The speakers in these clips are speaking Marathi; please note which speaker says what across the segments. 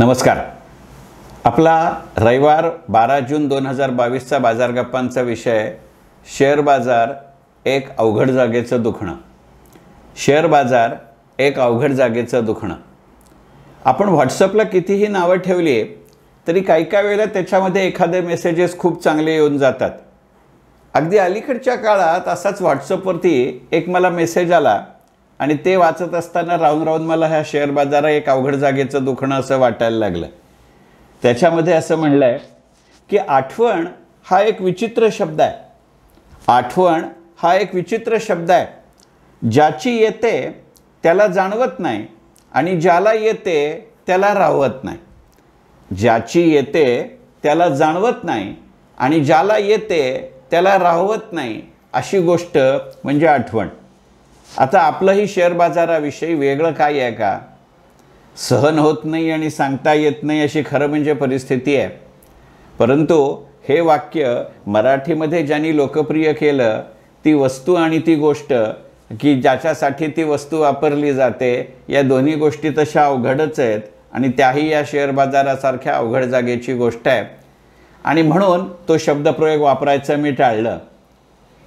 Speaker 1: नमस्कार आपला रविवार बारा जून दोन हजार बावीसचा बाजार गप्पांचा विषय शेअर बाजार एक अवघड जागेचं दुखणं शेअर बाजार एक अवघड जागेचं दुखणं आपण व्हॉट्सअपला कितीही नावं ठेवली आहे तरी काही काही वेळेला त्याच्यामध्ये एखादे मेसेजेस खूप चांगले येऊन जातात अगदी अलीकडच्या काळात असाच व्हॉट्सअपवरती एक मला मेसेज आला आणि ते वाचत असताना राहून राहून मला ह्या शेअर बाजारा एक अवघड जागेचं दुखणं असं वाटायला लागलं त्याच्यामध्ये असं म्हणलं आहे की आठवण हा एक विचित्र शब्द आहे आठवण हा एक विचित्र शब्द आहे ज्याची येते त्याला जाणवत नाही आणि ज्याला येते त्याला राहवत नाही ज्याची येते त्याला जाणवत नाही आणि ज्याला येते त्याला राहवत नाही अशी गोष्ट म्हणजे आठवण आता आपलंही शेअर बाजाराविषयी वेगळं काय आहे का सहन होत नाही आणि सांगता येत नाही अशी खरं म्हणजे परिस्थिती आहे परंतु हे वाक्य मराठीमध्ये ज्यांनी लोकप्रिय केलं ती वस्तू आणि ती गोष्ट की ज्याच्यासाठी ती वस्तू वापरली जाते या दोन्ही गोष्टी तशा अवघडच आहेत आणि त्याही या शेअर बाजारासारख्या अवघड जागेची गोष्ट आहे आणि म्हणून तो शब्दप्रयोग वापरायचं मी टाळलं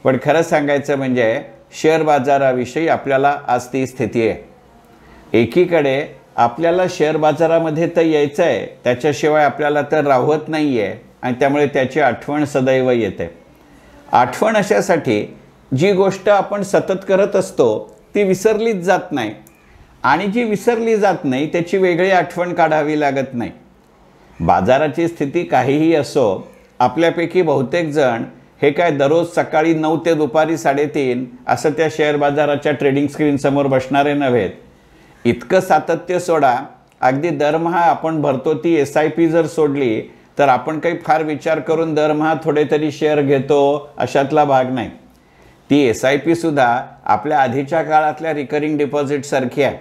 Speaker 1: पण खरं सांगायचं म्हणजे शेअर बाजाराविषयी आपल्याला आज ती स्थिती आहे एकीकडे आपल्याला शेअर बाजारामध्ये तर यायचं आहे त्याच्याशिवाय आपल्याला तर राहत नाही आहे आणि त्यामुळे त्याची आठवण सदैव येते आठवण अशासाठी जी गोष्ट आपण सतत करत असतो ती विसरलीच जात नाही आणि जी विसरली जात नाही त्याची वेगळी आठवण काढावी लागत नाही बाजाराची स्थिती काहीही असो आपल्यापैकी बहुतेक जण हे काय दररोज सकाळी नऊ ते दुपारी साडेतीन असं त्या शेअर बाजाराच्या ट्रेडिंग स्क्रीनसमोर बसणारे नव्हेत इतकं सातत्य सोडा अगदी दरमहा आपण भरतो ती एस आय पी जर सोडली तर आपण काही फार विचार करून दरमहा थोडे तरी शेअर घेतो अशातला भाग नाही ती एस आय पीसुद्धा आपल्या आधीच्या काळातल्या रिकरिंग डिपॉझिटसारखी आहे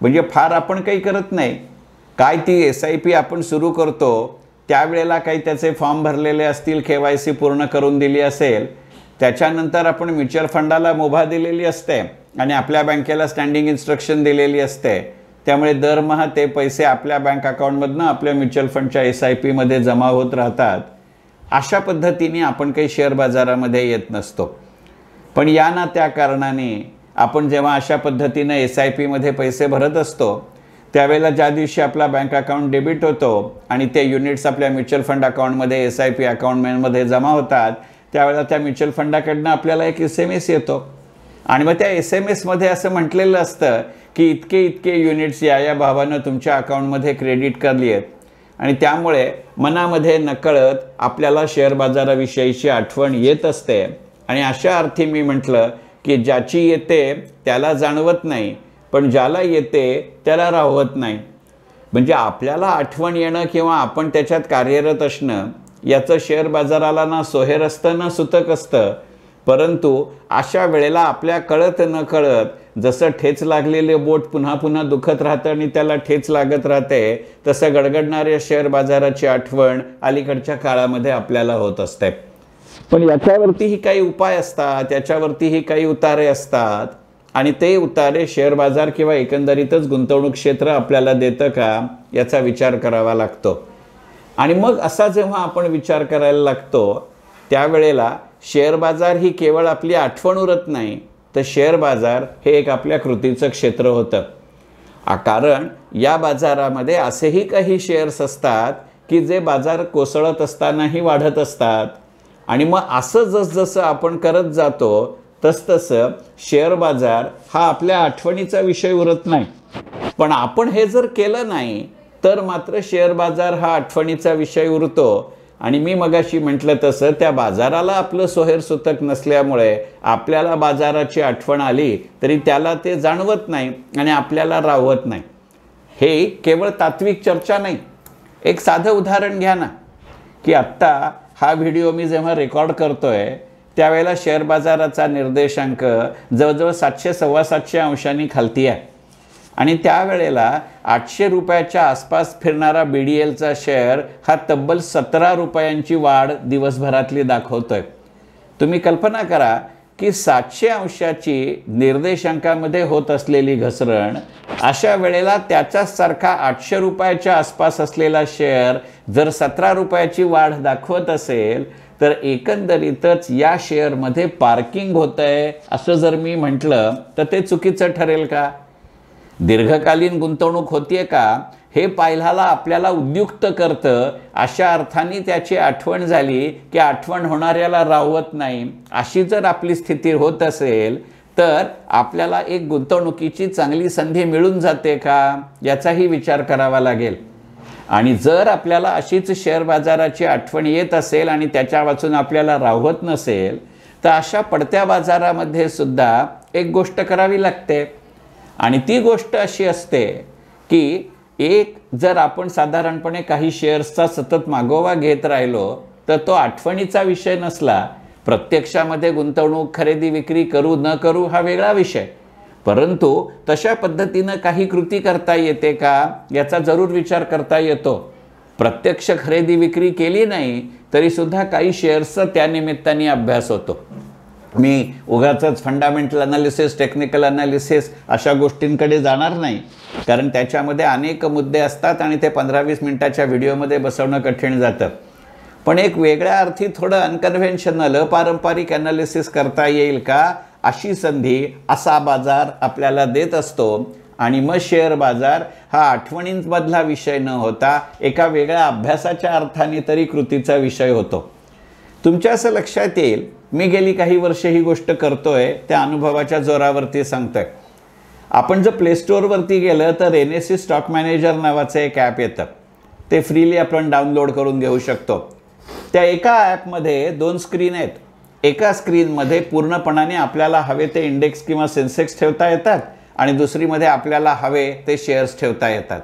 Speaker 1: म्हणजे फार आपण काही करत नाही काय ती एस आय पी आपण सुरू करतो त्यावेळेला काही त्याचे फॉर्म भरलेले असतील के वाय सी पूर्ण करून दिली असेल त्याच्यानंतर आपण म्युच्युअल फंडाला मुभा दिलेली असते आणि आपल्या बँकेला स्टँडिंग इन्स्ट्रक्शन दिलेली असते त्यामुळे दरमहा ते पैसे आपल्या बँक अकाउंटमधनं आपल्या म्युच्युअल फंडच्या एस आय पीमध्ये जमा होत राहतात अशा पद्धतीने आपण काही शेअर बाजारामध्ये येत नसतो पण या ना त्या कारणाने आपण जेव्हा अशा पद्धतीनं एस आय पीमध्ये पैसे भरत असतो त्यावेळेला ज्या दिवशी आपला बँक अकाउंट डेबिट होतो आणि ते युनिट्स आपल्या म्युच्युअल फंड अकाउंटमध्ये एस आय पी अकाउंटमेंटमध्ये जमा होतात त्यावेळेला त्या म्युच्युअल फंडाकडनं आपल्याला एक एस एम एस येतो आणि मग त्या एस एम एसमध्ये असं म्हटलेलं असतं की इतके इतके युनिट्स या या भावानं तुमच्या अकाउंटमध्ये क्रेडिट करली आहेत आणि त्यामुळे मनामध्ये नकळत आपल्याला शेअर बाजाराविषयीची आठवण येत असते आणि अशा अर्थी मी म्हटलं की ज्याची येते त्याला जाणवत नाही पण ज्याला येते त्याला राहत नाही म्हणजे आपल्याला आठवण येणं किंवा आपण त्याच्यात कार्यरत असणं याचं शेअर बाजाराला ना सोहेर असतं ना सुतक असतं परंतु अशा वेळेला आपल्या कळत न कळत जसं ठेच लागलेले बोट पुन्हा पुन्हा दुखत राहतं आणि त्याला ठेच लागत राहते तसं गडगडणाऱ्या शेअर बाजाराची आठवण अलीकडच्या काळामध्ये आपल्याला होत असते पण याच्यावरतीही काही उपाय असतात याच्यावरतीही काही उतारे असतात आणि ते उतारे शेअर बाजार किंवा एकंदरीतच गुंतवणूक क्षेत्र आपल्याला देतं का याचा विचार करावा लागतो आणि मग असा जेव्हा आपण विचार करायला लागतो त्यावेळेला शेअर बाजार ही केवळ आपली आठवण उरत नाही तर शेअर बाजार हे एक आपल्या कृतीचं क्षेत्र होतं कारण या बाजारामध्ये असेही काही शेअर्स असतात की जे बाजार कोसळत असतानाही वाढत असतात आणि मग असं जसजसं आपण करत जातो तसतसं शेअर बाजार हा आपल्या आठवणीचा विषय उरत नाही पण आपण हे जर केलं नाही तर मात्र शेअर बाजार हा आठवणीचा विषय उरतो आणि मी मगाशी म्हटलं तसं त्या बाजाराला आपलं सोहेर सुतक नसल्यामुळे आपल्याला बाजाराची आठवण आली तरी त्याला ते जाणवत नाही आणि आपल्याला राहवत नाही हे केवळ तात्विक चर्चा नाही एक साधं उदाहरण घ्या ना की आत्ता हा व्हिडिओ मी जेव्हा रेकॉर्ड करतोय त्यावेळेला शेअर बाजाराचा निर्देशांक जवळजवळ सातशे सव्वा सातशे अंशांनी खालती आहे आणि त्यावेळेला आठशे रुपयाच्या आसपास फिरणारा बी डी एलचा शेअर हा तब्बल सतरा रुपयांची वाढ दिवसभरातली दाखवतोय तुम्ही कल्पना करा की सातशे अंशाची निर्देशांकामध्ये होत असलेली घसरण अशा वेळेला त्याच्यासारखा सारखा आठशे रुपयाच्या आसपास असलेला शेअर जर सतरा रुपयाची वाढ दाखवत असेल तर एकंदरीतच या शेअरमध्ये पार्किंग होत आहे असं जर मी म्हटलं तर ते चुकीचं ठरेल का दीर्घकालीन गुंतवणूक होतीये का हे पाहिलाला आपल्याला उद्युक्त करतं अशा अर्थाने त्याची आठवण झाली की आठवण होणाऱ्याला रावत नाही अशी जर आपली स्थिती होत असेल तर आपल्याला एक गुंतवणुकीची चांगली संधी मिळून जाते का याचाही विचार करावा लागेल आणि जर आपल्याला अशीच शेअर बाजाराची आठवण येत असेल आणि त्याच्या वाचून आपल्याला राहत नसेल तर अशा पडत्या बाजारामध्ये सुद्धा एक गोष्ट करावी लागते आणि ती गोष्ट अशी असते की एक जर आपण साधारणपणे काही शेअर्सचा सतत मागोवा घेत राहिलो तर तो आठवणीचा विषय नसला प्रत्यक्षामध्ये गुंतवणूक खरेदी विक्री करू न करू हा वेगळा विषय परंतु तशा पद्धतीनं काही कृती करता येते का याचा जरूर विचार करता येतो प्रत्यक्ष खरेदी विक्री केली नाही तरीसुद्धा काही शेअर्सचा त्यानिमित्ताने अभ्यास होतो मी उगाचंच फंडामेंटल अनालिसिस टेक्निकल अनालिसिस अशा गोष्टींकडे जाणार नाही कारण त्याच्यामध्ये अनेक मुद्दे असतात आणि ते पंधरा वीस मिनटाच्या व्हिडिओमध्ये बसवणं कठीण जातं पण एक वेगळ्या अर्थी थोडं अनकन्व्हेन्शनल अपारंपरिक अनालिसिस करता येईल का अशी संधी असा बाजार आपल्याला देत असतो आणि मग शेअर बाजार हा आठवणींमधला विषय न होता एका वेगळ्या अभ्यासाच्या अर्थाने तरी कृतीचा विषय होतो तुमच्या असं लक्षात येईल मी गेली काही वर्षे ही गोष्ट करतोय त्या अनुभवाच्या जोरावरती सांगतोय आपण जर प्ले गेलं तर N S C stock manager नावाचं एक ॲप येतं ते फ्रीली आपण डाउनलोड करून घेऊ शकतो त्या एका ॲपमध्ये दोन स्क्रीन आहेत एका स्क्रीनमध्ये पूर्णपणाने आपल्याला हवे ते इंडेक्स किंवा सेन्सेक्स ठेवता येतात आणि दुसरीमध्ये आपल्याला हवे ते शेअर्स ठेवता येतात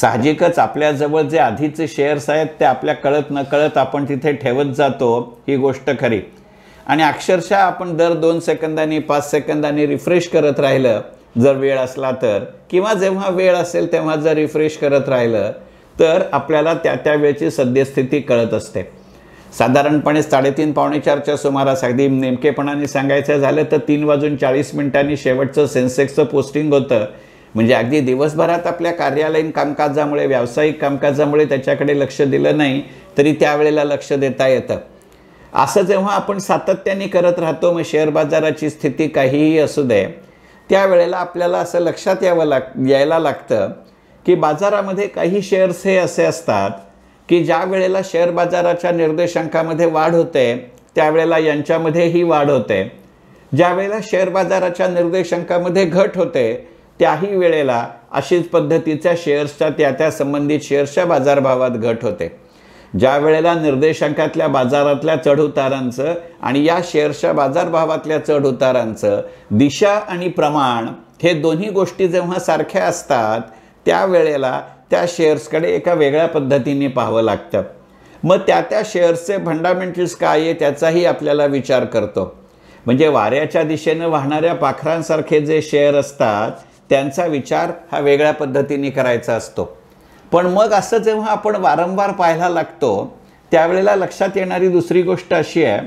Speaker 1: साहजिकच आपल्याजवळ जे आधीचे शेअर्स आहेत ते आपल्या कळत न कळत आपण तिथे ठेवत जातो ही गोष्ट खरी आणि अक्षरशः आपण दर दोन सेकंदांनी पाच सेकंदांनी रिफ्रेश करत राहिलं जर वेळ असला तर किंवा जेव्हा वेळ असेल तेव्हा जर रिफ्रेश करत राहिलं तर आपल्याला त्या त्या वेळची सद्यस्थिती कळत असते साधारणपणे साडेतीन पावणे चारच्या सुमारास अगदी नेमकेपणाने सांगायचं झालं तर तीन वाजून चाळीस मिनिटांनी शेवटचं सेन्सेक्सचं पोस्टिंग होतं म्हणजे अगदी दिवसभरात आपल्या कार्यालयीन कामकाजामुळे व्यावसायिक कामकाजामुळे त्याच्याकडे लक्ष दिलं नाही तरी त्यावेळेला लक्ष देता येतं असं जेव्हा आपण सातत्याने करत राहतो मग शेअर बाजाराची स्थिती काहीही असू दे त्यावेळेला आपल्याला असं लक्षात यावं लाग यायला लागतं की बाजारामध्ये काही शेअर्स हे असे असतात की ज्या वेळेला शेअर बाजाराच्या निर्देशांकामध्ये वाढ होते त्यावेळेला यांच्यामध्येही वाढ होते ज्या वेळेला शेअर बाजाराच्या निर्देशांकामध्ये घट होते त्याही वेळेला अशीच पद्धतीच्या शेअर्सच्या त्या त्या संबंधित शेअर्सच्या बाजारभावात घट होते ज्या वेळेला निर्देशांकातल्या बाजारातल्या चढउतारांचं आणि या शेअर्सच्या बाजारभावातल्या चढउतारांचं दिशा आणि प्रमाण हे दोन्ही गोष्टी जेव्हा सारख्या असतात त्यावेळेला त्या शेअर्सकडे एका वेगळ्या पद्धतीने पाहावं लागतं मग त्या त्या शेअर्सचे फंडामेंटल्स काय आहे त्याचाही आपल्याला विचार करतो म्हणजे वाऱ्याच्या दिशेनं वाहणाऱ्या पाखरांसारखे जे शेअर असतात त्यांचा विचार हा वेगळ्या पद्धतीने करायचा असतो पण मग असं जेव्हा आपण वारंवार पाहायला लागतो त्यावेळेला लक्षात येणारी दुसरी गोष्ट अशी आहे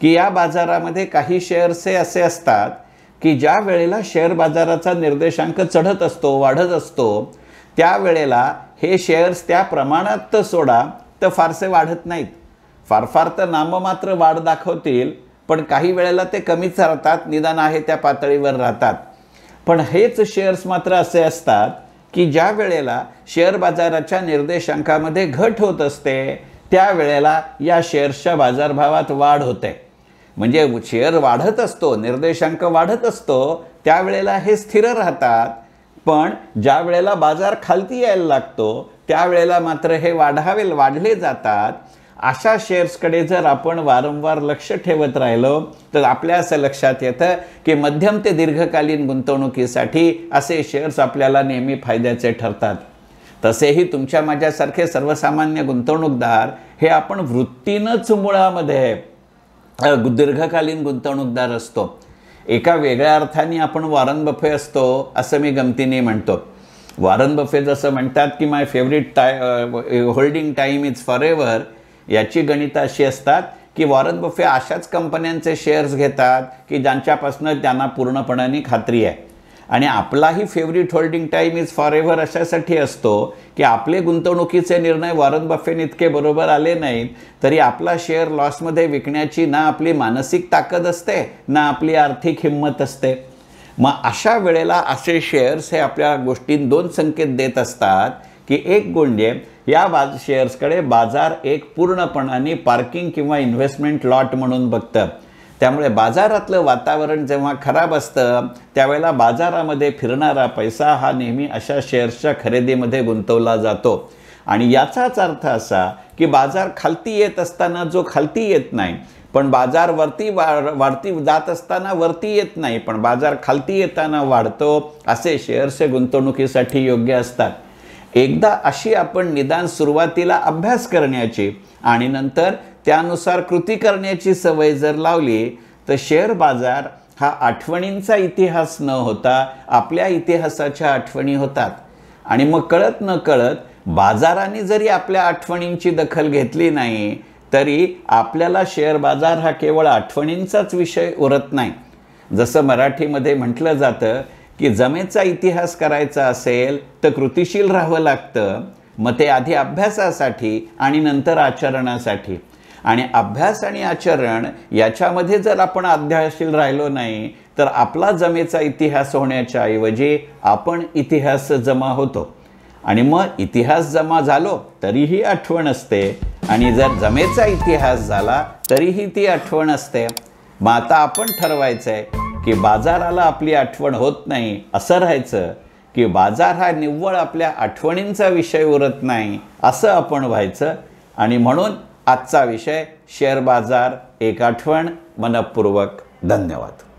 Speaker 1: की या बाजारामध्ये काही शेअर्स हे असे असतात की ज्या वेळेला शेअर बाजाराचा निर्देशांक चढत असतो वाढत असतो त्यावेळेला हे शेअर्स त्या प्रमाणात तर सोडा तर फारसे वाढत नाहीत फार फार तर नाममात्र वाढ दाखवतील पण काही वेळेला ते कमीच राहतात निदान आहे त्या पातळीवर राहतात पण हेच शेअर्स मात्र असे असतात की ज्या वेळेला शेअर बाजाराच्या निर्देशांकामध्ये घट होत असते त्यावेळेला या शेअर्सच्या बाजारभावात वाढ होते म्हणजे शेअर वाढत असतो निर्देशांक वाढत असतो त्यावेळेला हे स्थिर राहतात पण ज्या वेळेला बाजार खालती यायला लागतो त्यावेळेला मात्र हे वाढावे वाढले जातात अशा शेअर्सकडे जर आपण वारंवार लक्ष ठेवत राहिलो तर आपल्या असं लक्षात येतं की मध्यम ते दीर्घकालीन गुंतवणुकीसाठी असे शेअर्स आपल्याला नेहमी फायद्याचे ठरतात तसेही तुमच्या माझ्यासारखे सर्वसामान्य गुंतवणूकदार हे आपण वृत्तीनंच मुळामध्ये दीर्घकालीन गुंतवणूकदार असतो एका वेगळ्या अर्थाने आपण वॉरन बफे असतो असं मी गमतीने म्हणतो वॉरन बफे जसं म्हणतात की my favourite tie holding time is forever याची गणितं अशी असतात की वॉरन बफे अशाच कंपन्यांचे शेअर्स घेतात की ज्यांच्यापासून त्यांना पूर्णपणाने खात्री आहे आणि आपलाही favourite holding time is forever अशासाठी असतो की आपले गुंतवणुकीचे निर्णय वॉरन बफेन इतके बरोबर आले नाहीत तरी आपला शेअर लॉसमध्ये विकण्याची ना आपली मानसिक ताकद असते ना आपली आर्थिक हिंमत असते मग अशा वेळेला असे शेअर्स हे आपल्या गोष्टी दोन संकेत देत असतात की एक म्हणजे या बाज शेअर्सकडे बाजार एक पूर्णपणाने पार्किंग किंवा इन्व्हेस्टमेंट लॉट म्हणून बघतं त्यामुळे बाजारातलं वातावरण जेव्हा खराब असतं त्यावेळेला बाजारामध्ये फिरणारा पैसा हा नेहमी अशा शेअर्सच्या खरेदीमध्ये गुंतवला जातो आणि याचाच अर्थ असा की बाजार खालती येत असताना जो खालती येत नाही पण बाजार वरती वाढती जात असताना वरती येत नाही पण बाजार खालती येताना वाढतो असे शेअर्स गुंतवणुकीसाठी योग्य असतात एकदा अशी आपण निदान सुरुवातीला अभ्यास करण्याची आणि नंतर त्यानुसार कृती करण्याची सवय जर लावली तर शेअर बाजार हा आठवणींचा इतिहास न होता आपल्या इतिहासाच्या आठवणी होतात आणि मग कळत न कळत बाजाराने जरी आपल्या आठवणींची दखल घेतली नाही तरी आपल्याला शेअर बाजार हा केवळ आठवणींचाच विषय उरत नाही जसं मराठीमध्ये म्हटलं जातं की जमेचा इतिहास करायचा असेल तर कृतिशील राहावं लागतं मग ते आधी अभ्यासासाठी आणि नंतर आचरणासाठी आणि अभ्यास आणि आचरण याच्यामध्ये जर आपण अध्यायशील राहिलो नाही तर आपला जमेचा इतिहास होण्याच्या ऐवजी आपण इतिहास जमा होतो आणि मग इतिहास जमा झालो तरीही आठवण असते आणि जर जमेचा इतिहास झाला तरीही ती आठवण असते मग आता आपण ठरवायचं आहे की बाजाराला आपली आठवण होत नाही असं राहायचं की बाजार हा निव्वळ आपल्या आठवणींचा विषय उरत नाही असं आपण व्हायचं आणि म्हणून आजचा विषय शेअर बाजार एक आठवण मनपूर्वक धन्यवाद